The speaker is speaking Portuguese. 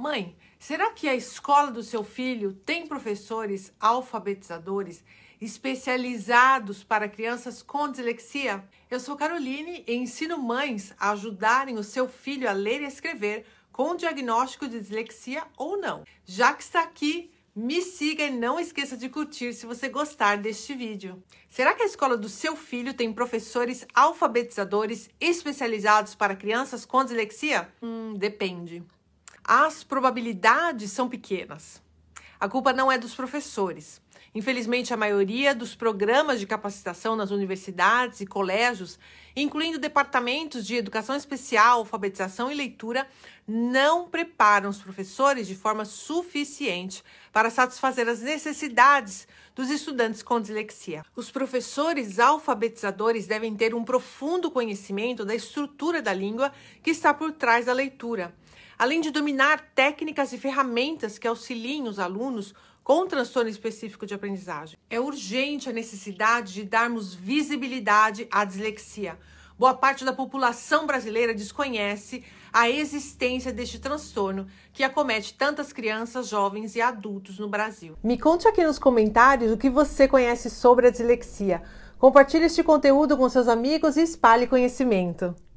Mãe, será que a escola do seu filho tem professores alfabetizadores especializados para crianças com dislexia? Eu sou Caroline e ensino mães a ajudarem o seu filho a ler e escrever com diagnóstico de dislexia ou não. Já que está aqui, me siga e não esqueça de curtir se você gostar deste vídeo. Será que a escola do seu filho tem professores alfabetizadores especializados para crianças com dislexia? Hum, depende as probabilidades são pequenas. A culpa não é dos professores. Infelizmente, a maioria dos programas de capacitação nas universidades e colégios, incluindo departamentos de educação especial, alfabetização e leitura, não preparam os professores de forma suficiente para satisfazer as necessidades dos estudantes com dislexia. Os professores alfabetizadores devem ter um profundo conhecimento da estrutura da língua que está por trás da leitura além de dominar técnicas e ferramentas que auxiliem os alunos com transtorno específico de aprendizagem. É urgente a necessidade de darmos visibilidade à dislexia. Boa parte da população brasileira desconhece a existência deste transtorno que acomete tantas crianças, jovens e adultos no Brasil. Me conte aqui nos comentários o que você conhece sobre a dislexia. Compartilhe este conteúdo com seus amigos e espalhe conhecimento.